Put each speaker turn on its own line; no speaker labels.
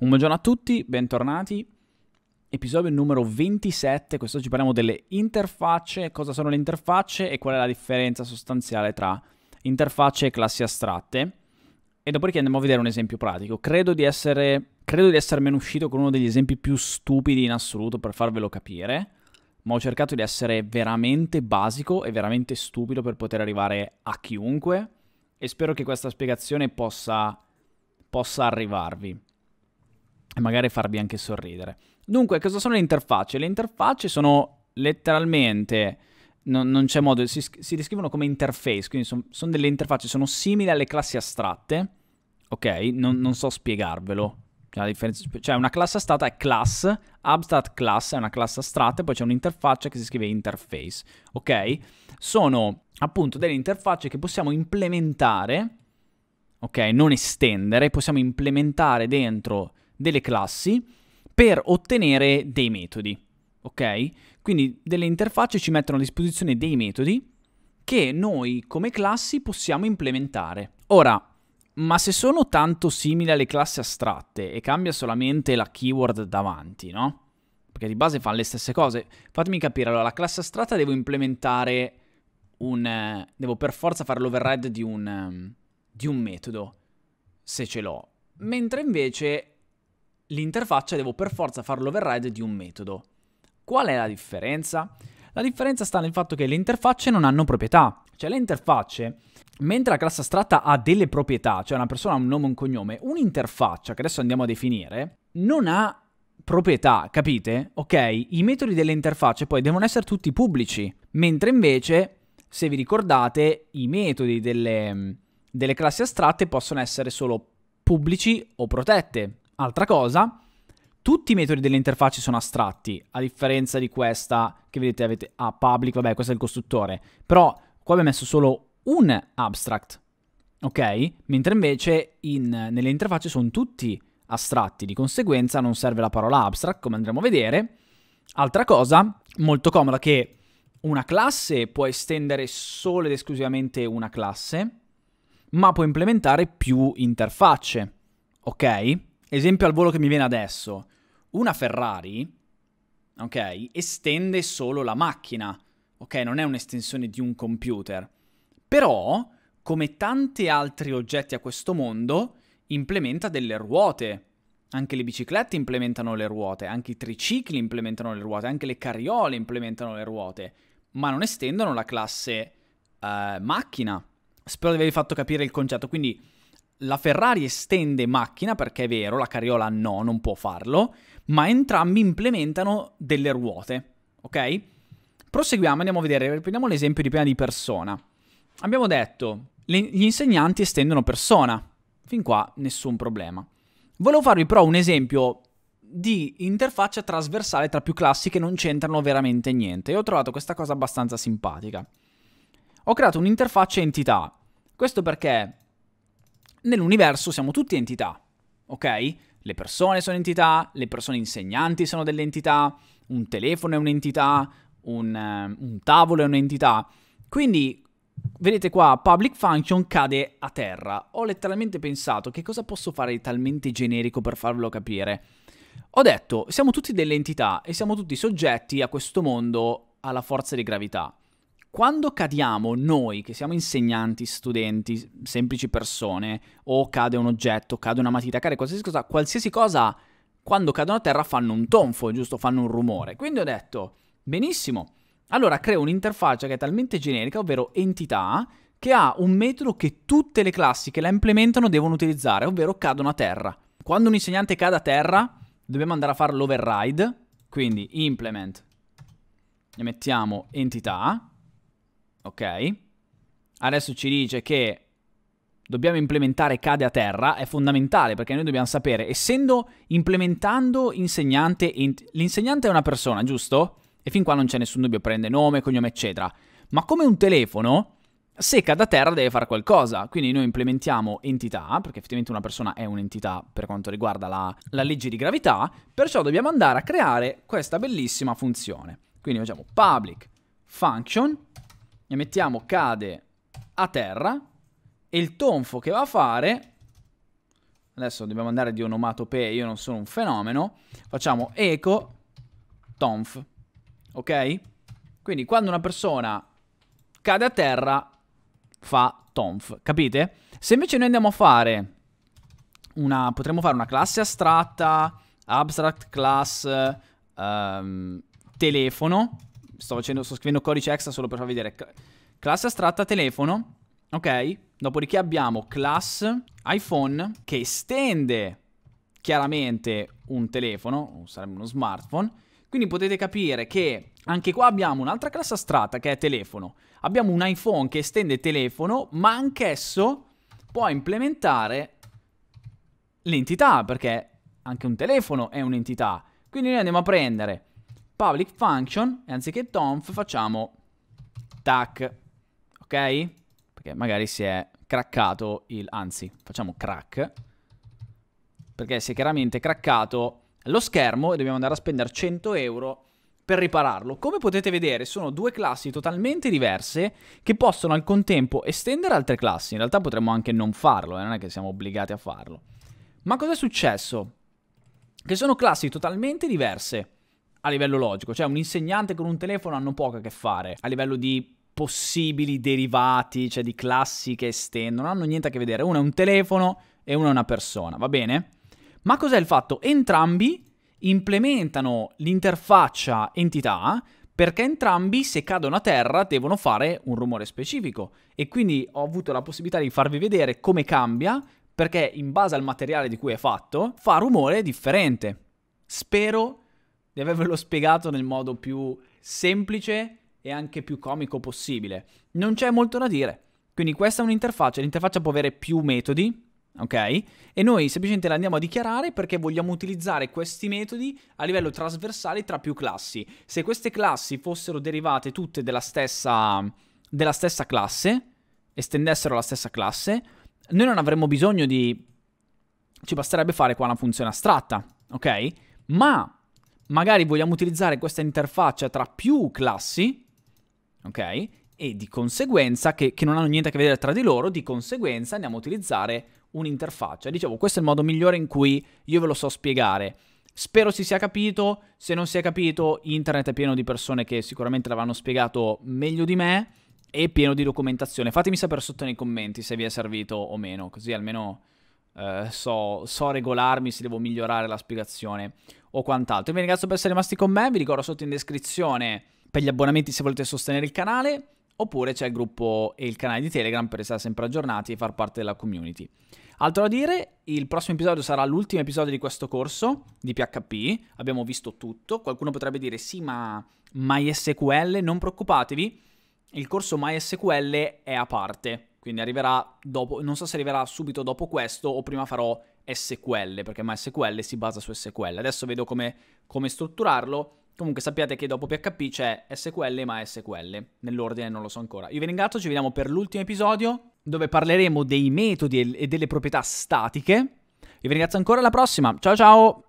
Un buongiorno a tutti, bentornati. Episodio numero 27, quest'oggi parliamo delle interfacce, cosa sono le interfacce e qual è la differenza sostanziale tra interfacce e classi astratte. E dopodiché andiamo a vedere un esempio pratico. Credo di, essere, credo di essermene uscito con uno degli esempi più stupidi in assoluto per farvelo capire, ma ho cercato di essere veramente basico e veramente stupido per poter arrivare a chiunque e spero che questa spiegazione possa, possa arrivarvi e magari farvi anche sorridere. Dunque, cosa sono le interfacce? Le interfacce sono letteralmente... No, non c'è modo, si, si, descrivono come interface, quindi sono son delle interfacce, sono simili alle classi astratte, ok? Non, non so spiegarvelo, cioè, cioè, una classe astratta è class, abstract class è una classe astratta e poi c'è un'interfaccia che si scrive interface, ok? Sono appunto delle interfacce che possiamo implementare, ok? Non estendere, possiamo implementare dentro delle classi per ottenere dei metodi. Ok? Quindi delle interfacce ci mettono a disposizione dei metodi che noi come classi possiamo implementare. Ora, ma se sono tanto simili alle classi astratte e cambia solamente la keyword davanti, no? Perché di base fanno le stesse cose. Fatemi capire, allora la classe astratta devo implementare un... Eh, devo per forza fare l'override di un, um, di un metodo, se ce l'ho. Mentre invece l'interfaccia devo per forza fare l'override di un metodo. Qual è la differenza? La differenza sta nel fatto che le interfacce non hanno proprietà. Cioè le interfacce, mentre la classe astratta ha delle proprietà, cioè una persona ha un nome e un cognome, un'interfaccia che adesso andiamo a definire non ha proprietà, capite? Ok? I metodi delle interfacce poi devono essere tutti pubblici, mentre invece, se vi ricordate, i metodi delle, delle classi astratte possono essere solo pubblici o protette, Altra cosa, tutti i metodi delle interfacce sono astratti, a differenza di questa che vedete avete a ah, public, vabbè, questo è il costruttore, però qua abbiamo messo solo un abstract, ok? Mentre invece in, nelle interfacce sono tutti astratti, di conseguenza non serve la parola abstract, come andremo a vedere. Altra cosa, molto comoda, che una classe può estendere solo ed esclusivamente una classe, ma può implementare più interfacce, ok? esempio al volo che mi viene adesso, una Ferrari, ok, estende solo la macchina, ok, non è un'estensione di un computer. Però, come tanti altri oggetti a questo mondo, implementa delle ruote. Anche le biciclette implementano le ruote, anche i tricicli implementano le ruote, anche le carriole implementano le ruote, ma non estendono la classe eh, macchina. Spero di avervi fatto capire il concetto, quindi la Ferrari estende macchina, perché è vero, la Cariola no, non può farlo, ma entrambi implementano delle ruote, ok? Proseguiamo, andiamo a vedere, prendiamo l'esempio di prima di persona. Abbiamo detto, gli insegnanti estendono persona, fin qua nessun problema. Volevo farvi però un esempio di interfaccia trasversale tra più classi che non c'entrano veramente niente e ho trovato questa cosa abbastanza simpatica. Ho creato un'interfaccia entità, questo perché nell'universo siamo tutti entità, ok? Le persone sono entità, le persone insegnanti sono delle entità, un telefono è un'entità, un, eh, un tavolo è un'entità. Quindi, vedete qua, public function cade a terra. Ho letteralmente pensato che cosa posso fare di talmente generico per farvelo capire. Ho detto, siamo tutti delle entità e siamo tutti soggetti a questo mondo alla forza di gravità. Quando cadiamo noi, che siamo insegnanti, studenti, semplici persone, o cade un oggetto, cade una matita, cade qualsiasi cosa, qualsiasi cosa, quando cadono a terra fanno un tonfo, giusto? Fanno un rumore. Quindi ho detto, benissimo, allora creo un'interfaccia che è talmente generica, ovvero entità, che ha un metodo che tutte le classi che la implementano devono utilizzare, ovvero cadono a terra. Quando un insegnante cade a terra, dobbiamo andare a fare l'override, quindi implement, ne mettiamo entità, ok? Adesso ci dice che dobbiamo implementare cade a terra, è fondamentale perché noi dobbiamo sapere, essendo implementando insegnante, l'insegnante è una persona, giusto? E fin qua non c'è nessun dubbio, prende nome, cognome, eccetera. Ma come un telefono, se cade a terra deve fare qualcosa, quindi noi implementiamo entità, perché effettivamente una persona è un'entità per quanto riguarda la, la legge di gravità, perciò dobbiamo andare a creare questa bellissima funzione. Quindi facciamo public function ne mettiamo cade a terra e il tonfo che va a fare adesso dobbiamo andare di onomatopee, io non sono un fenomeno, facciamo eco tonf, ok? Quindi quando una persona cade a terra fa tonf, capite? Se invece noi andiamo a fare una, potremmo fare una classe astratta, abstract class, um, telefono, sto, facendo, sto scrivendo codice extra solo per far vedere. Classe astratta telefono, ok? Dopodiché abbiamo class iPhone che estende chiaramente un telefono, sarebbe uno smartphone. Quindi potete capire che anche qua abbiamo un'altra classe astratta che è telefono. Abbiamo un iPhone che estende telefono, ma anch'esso può implementare l'entità, perché anche un telefono è un'entità. Quindi noi andiamo a prendere public function e anziché tonf facciamo tac, ok? Perché magari si è craccato il, anzi facciamo crack, perché si è chiaramente craccato lo schermo e dobbiamo andare a spendere 100 euro per ripararlo. Come potete vedere sono due classi totalmente diverse che possono al contempo estendere altre classi, in realtà potremmo anche non farlo, eh? non è che siamo obbligati a farlo. Ma cosa è successo? Che sono classi totalmente diverse a livello logico, cioè un insegnante con un telefono hanno poco a che fare a livello di possibili derivati, cioè di classi che estendono, non hanno niente a che vedere, uno è un telefono e uno è una persona, va bene? Ma cos'è il fatto? Entrambi implementano l'interfaccia entità perché entrambi se cadono a terra devono fare un rumore specifico e quindi ho avuto la possibilità di farvi vedere come cambia perché in base al materiale di cui è fatto fa rumore differente. Spero che di avervelo spiegato nel modo più semplice e anche più comico possibile. Non c'è molto da dire. Quindi questa è un'interfaccia, l'interfaccia può avere più metodi, ok? E noi semplicemente la andiamo a dichiarare perché vogliamo utilizzare questi metodi a livello trasversale tra più classi. Se queste classi fossero derivate tutte della stessa, della stessa classe, estendessero la stessa classe, noi non avremmo bisogno di... ci basterebbe fare qua una funzione astratta, ok? Ma magari vogliamo utilizzare questa interfaccia tra più classi, ok? E di conseguenza, che, che non hanno niente a che vedere tra di loro, di conseguenza andiamo a utilizzare un'interfaccia. Dicevo, questo è il modo migliore in cui io ve lo so spiegare. Spero si sia capito, se non si è capito internet è pieno di persone che sicuramente l'avranno spiegato meglio di me e pieno di documentazione. Fatemi sapere sotto nei commenti se vi è servito o meno, così almeno eh, so, so regolarmi se devo migliorare la spiegazione o quant'altro. Vi ringrazio per essere rimasti con me, vi ricordo sotto in descrizione per gli abbonamenti se volete sostenere il canale, oppure c'è il gruppo e il canale di Telegram per stare sempre aggiornati e far parte della community. Altro da dire, il prossimo episodio sarà l'ultimo episodio di questo corso di PHP, abbiamo visto tutto, qualcuno potrebbe dire sì ma MySQL, non preoccupatevi, il corso MySQL è a parte, quindi arriverà dopo, non so se arriverà subito dopo questo o prima farò SQL, perché MySQL si basa su SQL. Adesso vedo come, come strutturarlo. Comunque sappiate che dopo PHP c'è SQL e MySQL, nell'ordine non lo so ancora. Io vi ringrazio, ci vediamo per l'ultimo episodio dove parleremo dei metodi e delle proprietà statiche. Io vi ringrazio ancora, alla prossima, ciao ciao!